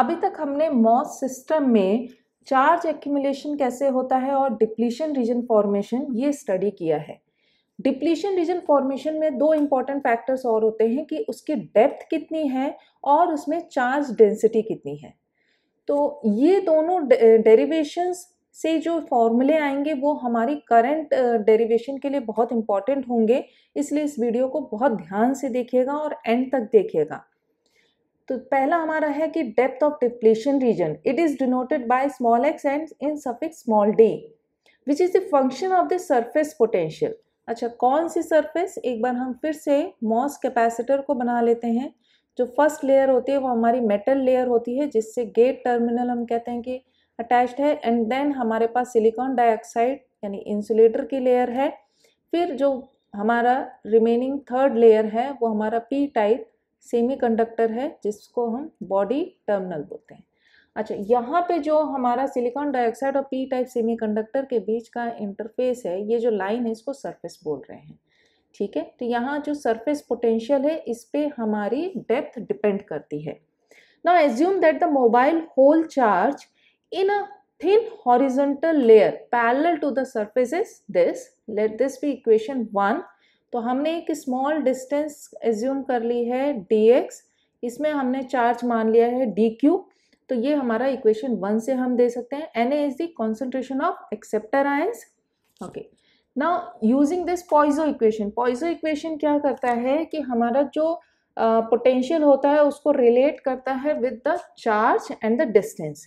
अभी तक हमने मॉस सिस्टम में चार्ज एक्यूमुलेशन कैसे होता है और डिप्लीशन रीजन फॉर्मेशन ये स्टडी किया है डिप्लीशन रीजन फॉर्मेशन में दो इम्पॉर्टेंट फैक्टर्स और होते हैं कि उसकी डेप्थ कितनी है और उसमें चार्ज डेंसिटी कितनी है तो ये दोनों डेरिवेशंस से जो फॉर्मूले आएंगे वो हमारी करंट डेरिवेशन के लिए बहुत इंपॉर्टेंट होंगे इसलिए इस वीडियो को बहुत ध्यान से देखिएगा और एंड तक देखिएगा तो पहला हमारा है कि depth of depletion region it is denoted by small x and in suffix small d which is the function of the surface potential अच्छा कौन सी सरफेस एक बार हम फिर से मॉस कैपेसिटर को बना लेते हैं जो फर्स्ट लेयर होती है वो हमारी मेटल लेयर होती है जिससे गेट टर्मिनल हम कहते हैं कि अटैच्ड है एंड देन हमारे पास सिलिकॉन डाइऑक्साइड यानी इंसुलेटर की लेयर है फिर जो हमारा रिमेनिंग थर्ड लेयर है वो हमारा पी टाइप सेमीकंडक्टर है जिसको हम बॉडी टर्मिनल बोलते हैं अच्छा यहाँ पे जो हमारा सिलिकॉन डाइऑक्साइड और पी टाइप सेमीकंडक्टर के बीच का इंटरफेस है ये जो लाइन है इसको सरफेस बोल रहे हैं ठीक है तो यहाँ जो सरफेस पोटेंशियल है इस पर हमारी डेप्थ डिपेंड करती है ना assume that the mobile hole charge in a thin horizontal layer parallel to the surface is this let this be equation one तो हमने एक स्मॉल डिस्टेंस एज्यूम कर ली है डी एक्स इसमें हमने चार्ज मान लिया है डी क्यू तो ये हमारा इक्वेशन वन से हम दे सकते हैं N A is the concentration of acceptor ions okay now using this Poisson equation Poisson equation क्या करता है कि हमारा जो पोटेंशियल uh, होता है उसको रिलेट करता है with the charge and the distance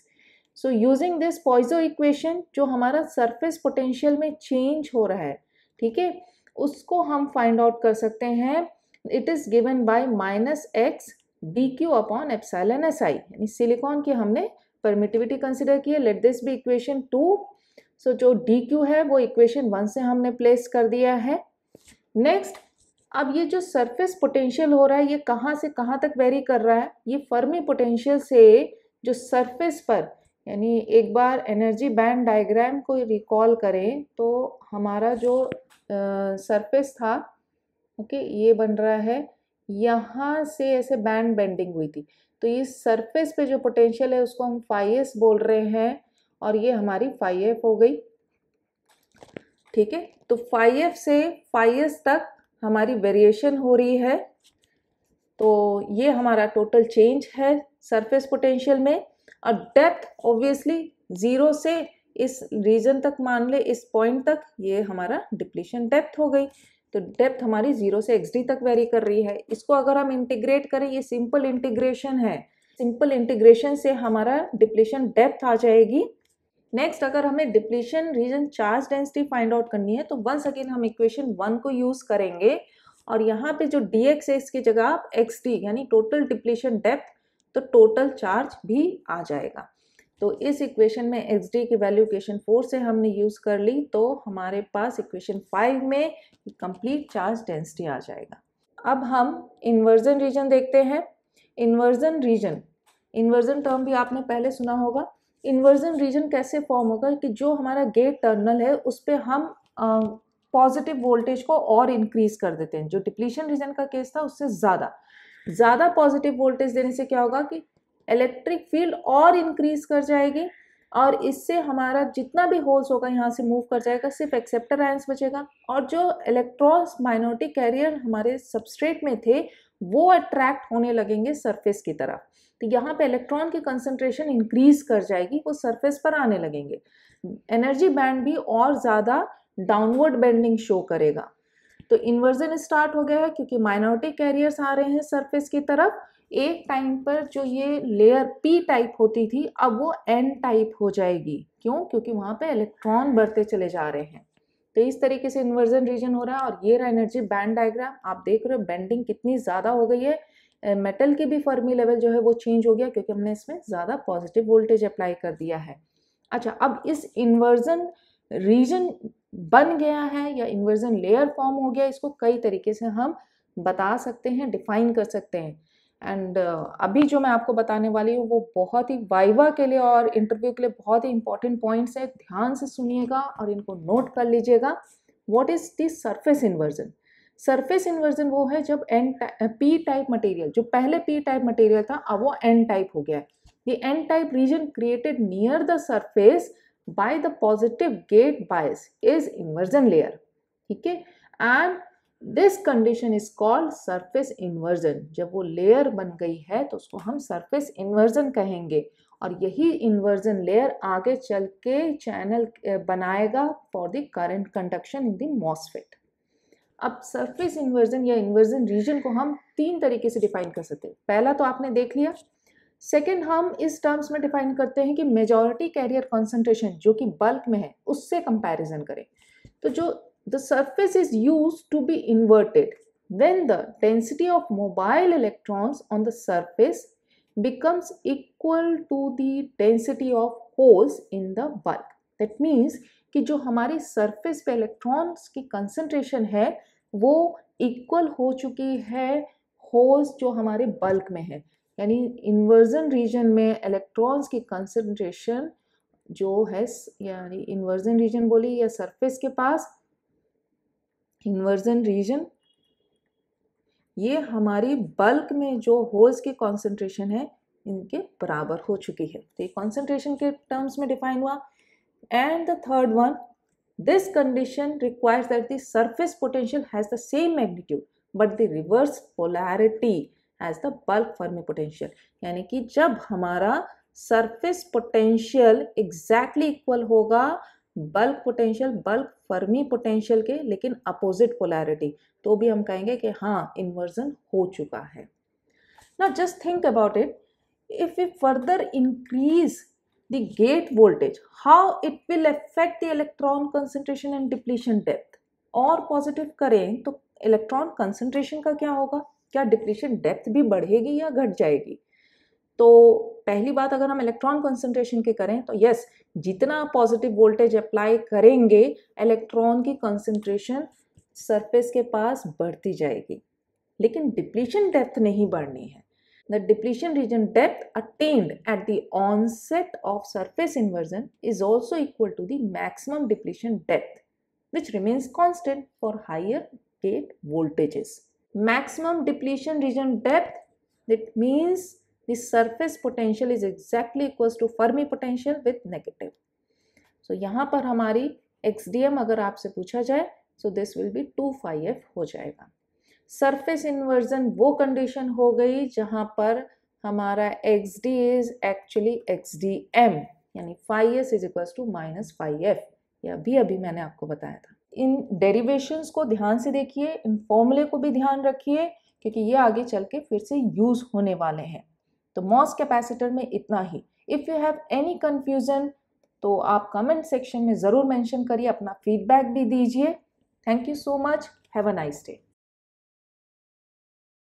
so using this Poisson equation जो हमारा सरफेस पोटेंशियल में चेंज हो रहा है ठीक है उसको हम फाइंड आउट कर सकते हैं it is given by minus X D Q upon N S I यानी सिलिकॉन की हमने परमिटिविटी कंसिडर की है let this be equation two so जो डी क्यू है वो इक्वेशन वन से हमने प्लेस कर दिया है नेक्स्ट अब ये जो सरफेस पोटेंशियल हो रहा है ये कहाँ से कहाँ तक वेरी कर रहा है ये फर्मी पोटेंशियल से जो सरफेस पर यानी एक बार एनर्जी बैंड डायग्राम को रिकॉल करें तो हमारा जो सरफेस था ओके ये बन रहा है यहाँ से ऐसे बैंड बेंडिंग हुई थी तो इस सरफेस पे जो पोटेंशियल है उसको हम फाइव बोल रहे हैं और ये हमारी फाइव हो गई ठीक है तो फाइव से फाइव तक हमारी वेरिएशन हो रही है तो ये हमारा टोटल चेंज है सरफेस पोटेंशियल में और डेप्थ ऑब्वियसली ज़ीरो से इस रीजन तक मान ले इस पॉइंट तक ये हमारा डिप्लीशन डेप्थ हो गई तो डेप्थ हमारी जीरो से एक्स डी तक वेरी कर रही है इसको अगर हम इंटीग्रेट करें ये सिंपल इंटीग्रेशन है सिंपल इंटीग्रेशन से हमारा डिप्लीशन डेप्थ आ जाएगी नेक्स्ट अगर हमें depletion region charge density find out करनी है तो वंस अगेन हम इक्वेशन वन को यूज़ करेंगे और यहाँ पे जो डी एक्स है इसकी जगह आप एक्स डी यानी टोटल डिप्लीशन डेप्थ तो टोटल चार्ज भी आ जाएगा तो इस इक्वेशन में एक्स डी की वैल्यू इक्वेशन फोर से हमने यूज़ कर ली तो हमारे पास इक्वेशन फाइव में कंप्लीट चार्ज डेंसिटी आ जाएगा अब हम इन्वर्जन रीजन देखते हैं इन्वर्जन रीजन इन्वर्जन टर्म भी आपने पहले सुना होगा इन्वर्जन रीजन कैसे फॉर्म होगा कि जो हमारा गेट टर्मिनल है उस पर हम पॉजिटिव वोल्टेज को और इंक्रीज कर देते हैं जो डिप्लीशन रीजन का केस था उससे ज़्यादा ज़्यादा पॉजिटिव वोल्टेज देने से क्या होगा कि इलेक्ट्रिक फील्ड और इंक्रीज कर जाएगी और इससे हमारा जितना भी होल्स होगा यहाँ से मूव कर जाएगा सिर्फ एक्सेप्टर आयंस बचेगा और जो इलेक्ट्रॉन्स माइनॉरिटी कैरियर हमारे सबस्ट्रेट में थे वो अट्रैक्ट होने लगेंगे सरफेस की तरफ तो यहाँ पे इलेक्ट्रॉन की कंसंट्रेशन इंक्रीज कर जाएगी वो सरफेस पर आने लगेंगे एनर्जी बैंड भी और ज़्यादा डाउनवर्ड बेंडिंग शो करेगा तो इन्वर्जन स्टार्ट हो गया है क्योंकि माइनॉरिटी कैरियर्स आ रहे हैं सरफेस की तरफ एक टाइम पर जो ये लेयर पी टाइप होती थी अब वो एन टाइप हो जाएगी क्यों क्योंकि वहाँ पे इलेक्ट्रॉन बढ़ते चले जा रहे हैं तो इस तरीके से इन्वर्जन रीजन हो रहा है और ये रहा एनर्जी बैंड डायग्राम आप देख रहे हो बैंडिंग कितनी ज़्यादा हो गई है मेटल की भी फर्मी लेवल जो है वो चेंज हो गया क्योंकि हमने इसमें ज़्यादा पॉजिटिव वोल्टेज अप्लाई कर दिया है अच्छा अब इस इन्वर्जन रीजन बन गया है या इन्वर्जन लेयर फॉर्म हो गया इसको कई तरीके से हम बता सकते हैं डिफाइन कर सकते हैं एंड uh, अभी जो मैं आपको बताने वाली हूँ वो बहुत ही वाइवा के लिए और इंटरव्यू के लिए बहुत ही इंपॉर्टेंट पॉइंट्स है ध्यान से सुनिएगा और इनको नोट कर लीजिएगा what is this surface inversion surface inversion वो है जब एन पी टाइप मटेरियल जो पहले पी टाइप मटेरियल था अब वो एन टाइप हो गया है ये N type region created near the surface by the positive gate bias is inversion layer ठीक है and this condition is called surface inversion जब वो लेयर बन गई है तो उसको हम सरफेस इन्वर्जन कहेंगे और यही इन्वर्जन लेयर आगे चल के चैनल बनाएगा for the current conduction in the MOSFET अब सरफेस इन्वर्जन या इन्वर्जन रीजन को हम तीन तरीके से डिफाइन कर सकते हैं पहला तो आपने देख लिया सेकेंड हम इस टर्म्स में डिफाइन करते हैं कि मेजॉरिटी कैरियर कॉन्सेंट्रेशन जो कि बल्क में है उससे कंपेरिजन करें तो जो the surface is used to be inverted when the density of mobile electrons on the surface becomes equal to the density of holes in the bulk. That means कि जो हमारी सरफेस पे इलेक्ट्रॉन्स की concentration है वो equal हो चुकी है होल्स जो हमारे बल्क में है यानी इन्वर्जन रीजन में इलेक्ट्रॉन्स की कंसंट्रेशन जो है यानी इन्वर्जन रीजन बोले या सरफेस के पास इन्वर्जन रीजन ये हमारी बल्क में जो होल्स की कॉन्सेंट्रेशन है इनके बराबर हो चुकी है तो ये कॉन्सेंट्रेशन के टर्म्स में डिफाइन हुआ and the third one this condition requires that the surface potential has the same magnitude but the reverse polarity as the bulk Fermi potential यानी कि जब हमारा सरफेस पोटेंशियल एग्जैक्टली इक्वल होगा bulk potential bulk Fermi potential के लेकिन opposite polarity तो भी हम कहेंगे कि हाँ इन्वर्जन हो चुका है ना just think about it if you further increase the gate voltage how it will affect the electron concentration and depletion depth और पॉजिटिव करें तो इलेक्ट्रॉन कंसेंट्रेशन का क्या होगा क्या डिप्लीशन डेप्थ भी बढ़ेगी या घट जाएगी तो पहली बात अगर हम इलेक्ट्रॉन कंसंट्रेशन के करें तो यस जितना पॉजिटिव वोल्टेज अप्लाई करेंगे इलेक्ट्रॉन की कंसंट्रेशन सरफेस के पास बढ़ती जाएगी लेकिन डिप्लीशन डेप्थ नहीं बढ़नी है the depletion region depth attained at the onset of surface inversion is also equal to the maximum depletion depth which remains constant for higher gate voltages maximum depletion region depth that means the surface potential is exactly equals to Fermi potential with negative. So यहाँ पर हमारी x D M अगर आपसे पूछा जाए so this will be two five f हो जाएगा surface inversion वो कंडीशन हो गई जहाँ पर हमारा X D is actually X D M यानी five S is equals to minus five F ये अभी अभी मैंने आपको बताया था इन डेरिवेशंस को ध्यान से देखिए इन फॉर्मूले को भी ध्यान रखिए क्योंकि ये आगे चल के फिर से यूज़ होने वाले हैं तो मॉस कैपेसिटर में इतना ही if you have any confusion तो आप कमेंट सेक्शन में ज़रूर मेंशन करिए अपना फीडबैक भी दीजिए thank you so much have a nice day